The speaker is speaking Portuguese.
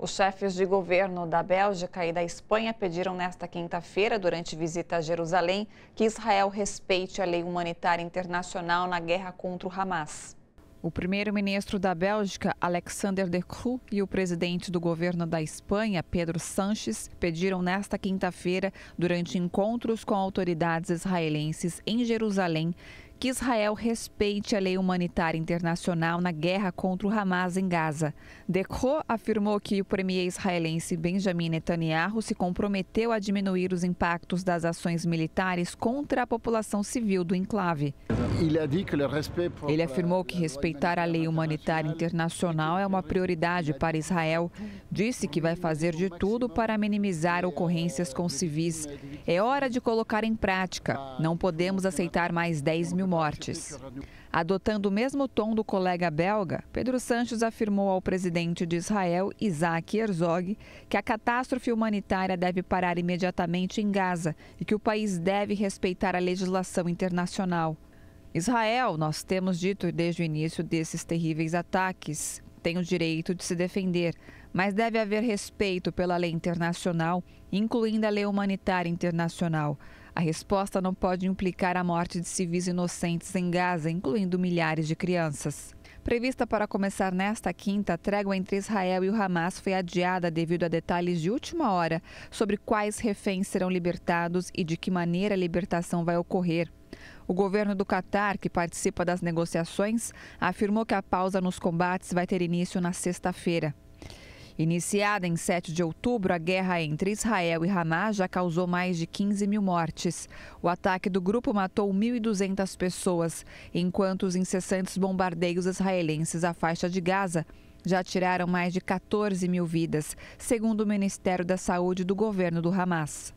Os chefes de governo da Bélgica e da Espanha pediram nesta quinta-feira, durante visita a Jerusalém, que Israel respeite a lei humanitária internacional na guerra contra o Hamas. O primeiro-ministro da Bélgica, Alexander De Croo, e o presidente do governo da Espanha, Pedro Sanches, pediram nesta quinta-feira, durante encontros com autoridades israelenses em Jerusalém, que Israel respeite a lei humanitária internacional na guerra contra o Hamas em Gaza. Dekro afirmou que o premier israelense Benjamin Netanyahu se comprometeu a diminuir os impactos das ações militares contra a população civil do enclave. Ele é afirmou que respeitar a lei humanitária internacional é uma prioridade para Israel. Disse que vai fazer de tudo para minimizar ocorrências com civis. É hora de colocar em prática. Não podemos aceitar mais 10 mil mortes. Adotando o mesmo tom do colega belga, Pedro Sanches afirmou ao presidente de Israel, Isaac Herzog, que a catástrofe humanitária deve parar imediatamente em Gaza e que o país deve respeitar a legislação internacional. Israel, nós temos dito desde o início desses terríveis ataques, tem o direito de se defender, mas deve haver respeito pela lei internacional, incluindo a lei humanitária internacional. A resposta não pode implicar a morte de civis inocentes em Gaza, incluindo milhares de crianças. Prevista para começar nesta quinta, a trégua entre Israel e o Hamas foi adiada devido a detalhes de última hora sobre quais reféns serão libertados e de que maneira a libertação vai ocorrer. O governo do Catar, que participa das negociações, afirmou que a pausa nos combates vai ter início na sexta-feira. Iniciada em 7 de outubro, a guerra entre Israel e Hamas já causou mais de 15 mil mortes. O ataque do grupo matou 1.200 pessoas, enquanto os incessantes bombardeios israelenses à faixa de Gaza já tiraram mais de 14 mil vidas, segundo o Ministério da Saúde do governo do Hamas.